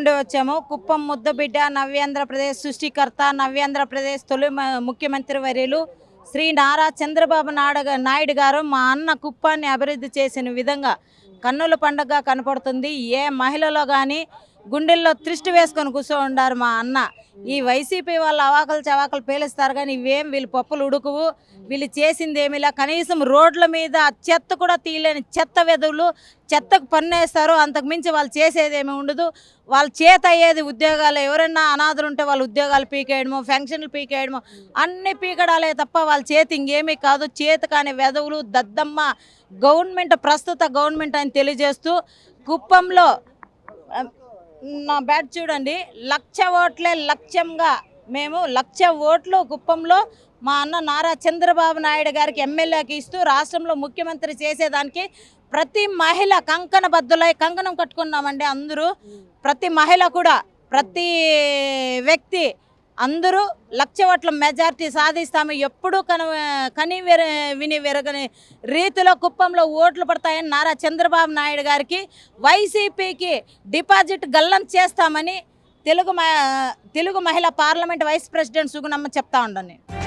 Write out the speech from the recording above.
నుండి వచ్చాము కుప్పం ముద్దబిడ్డ నవ్యాంధ్రప్రదేశ్ సృష్టికర్త నవ్యాంధ్రప్రదేశ్ తొలి ముఖ్యమంత్రి వర్యులు శ్రీ నారా చంద్రబాబు నాయుడు నాయుడు గారు మా అన్న కుప్పాన్ని అభివృద్ధి చేసిన విధంగా కన్నుల పండుగ కనపడుతుంది ఏ మహిళలో కానీ గుండెల్లో త్రిష్టి వేసుకొని కూర్చో ఉండారు మా అన్న ఈ వైసీపీ వాళ్ళు అవాకలు చవాకలు పేలుస్తారు కానీ ఇవేం వీళ్ళు పప్పులు ఉడుకువు వీళ్ళు చేసింది ఏమిలా కనీసం రోడ్ల మీద చెత్త కూడా తీయలేని చెత్త వెధువులు చెత్తకు పన్నేస్తారు అంతకుమించి వాళ్ళు ఏమి ఉండదు వాళ్ళు చేత అయ్యేది ఉద్యోగాలు ఎవరైనా అనాథలు ఉంటే వాళ్ళు ఉద్యోగాలు పీకేయడము ఫంక్షన్లు పీకేయడము అన్నీ పీకడాలే తప్ప వాళ్ళ చేతి ఇంకేమీ కాదు చేతి కాని వెదవులు దద్దమ్మ గవర్నమెంట్ ప్రస్తుత గవర్నమెంట్ అని తెలియజేస్తూ కుప్పంలో నా బ్యాట్ చూడండి లక్ష ఓట్లే లక్ష్యంగా మేము లక్ష ఓట్లు కుప్పంలో మా అన్న నారా చంద్రబాబు నాయుడు గారికి ఎమ్మెల్యేకి ఇస్తూ రాష్ట్రంలో ముఖ్యమంత్రి చేసేదానికి ప్రతి మహిళ కంకణ బద్దులై కంకణం కట్టుకున్నామండి అందరూ ప్రతి మహిళ కూడా ప్రతి వ్యక్తి అందరూ లక్ష ఓట్ల మెజార్టీ సాధిస్తాము ఎప్పుడూ కను కని వెర విని వెరగని రీతిలో కుప్పంలో ఓట్లు పడతాయని నారా చంద్రబాబు నాయుడు గారికి వైసీపీకి డిపాజిట్ గల్లం చేస్తామని తెలుగు తెలుగు మహిళా పార్లమెంట్ వైస్ ప్రెసిడెంట్ సుగుణమ్మ చెప్తా ఉండండి